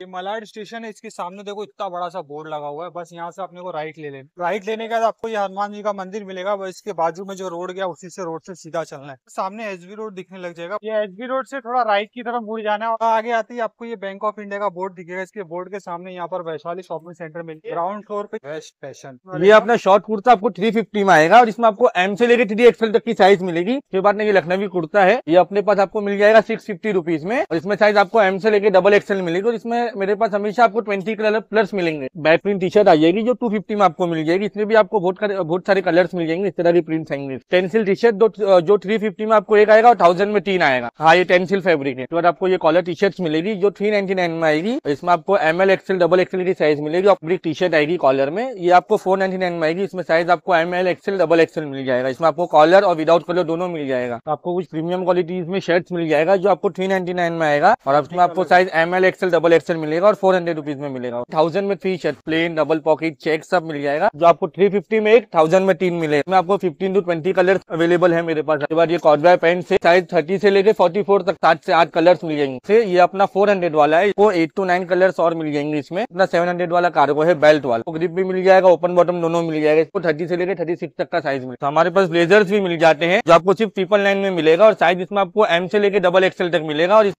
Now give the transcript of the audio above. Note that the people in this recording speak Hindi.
ये मलाड स्टेशन है इसके सामने देखो इतना बड़ा सा बोर्ड लगा हुआ है बस यहाँ से अपने को राइट ले लें राइट लेने के बाद आपको ये हनुमान जी का मंदिर मिलेगा बस इसके बाजू में जो रोड गया उसी से रोड से सीधा चलना है सामने एस रोड दिखने लग जाएगा ये एस रोड से थोड़ा राइट की तरफ मुड़ जाना है और आगे आते ही आपको ये बैंक ऑफ इंडिया का बोर्ड दिखेगा इसके बोर्ड के सामने यहाँ पर वैशाली शॉपिंग सेंटर मिलेगा ग्राउंड फ्लोर पे बेस्ट फैशन ये अपना शॉर्ट कुर्ता आपको थ्री फिफ्टी में आएगा और इसमें आपको एम से लेकर थ्री एक्सएल तक की साइज मिलेगी फिर बात नहीं लखनवी कुर्ता है ये अपने पास आपको मिल जाएगा सिक्स फिफ्टी में और इसमें साइज आपको एम से लेकर डबल एक्सएल मिलेगी और इसमें मेरे पास हमेशा आपको ट्वेंटी कलर प्लस मिलेंगे बैक प्रिंट टी शर्ट आ जाएगी जो टू फिफ्टी में आपको मिल जाएगी इसमें भी आपको बहुत बहुत सारे कलर्स मिल जाएंगे इस तरह की प्रिंट आएंगे टेंसिल टी शर्ट जो थ्री फिफ्टी में आपको एक आएगा और थाउजेंड में तीन आएगा हाँ ये टेंसिल फेब्रिक है तो आपको ये कॉलर टी शर्ट मिलेगी जो थ्री नाइनटी नाइन में आएगी इसमें आपको M L XL double XL की साइज मिलेगी और टी शर्ट आएगी कॉलर में ये आपको फोर नाइनटी नाइन में आएगी इसमें साइज आपको M L XL double XL मिल जाएगा इसमें आपको कॉलर और विदाउट कलर दोनों मिल जाएगा तो आपको कुछ प्रीमियम क्वालिटी में शर्ट मिल जाएगा जो आपको थ्री नाइनटी नाइन में आएगा और उसमें आपको size M L XL double XL में मिलेगा और फोर हंड्रेड रुपीज में मिलेगा थाउजेंड में three shirt plain double pocket check सब मिल जाएगा जो आपको थ्री फिफ्टी में एक थाउजेंड में तीन मिलेगा मैं आपको fifteen to twenty colour available है मेरे पास बार ये कॉर्डवाई पेंट से साइज थर्टी से लेकर फोर्टी फोर तक सात से आठ कलर मिल जाएंगे ये अपना फोर हंड्रेड वाला है वो एट टू नाइन कलर और मिल जाएंगे इसमें अपना सेवन हंड्रेड वाला कार्गो है बेल्ट वाला ग्रिप भी मिल जाएगा ओपन बॉटम दोनों मिल जाएगा इसको थर्टी से लेकर थर्टी सिक्स तक का साइज मिलेगा तो हमारे पास ब्लेजर्स भी मिल जाते हैं जो आपको सिर्फ ट्रिपल नाइन में मिलेगा और साइज इसमें आपको एम से लेकर डबल एक्सएल तक मिलेगा और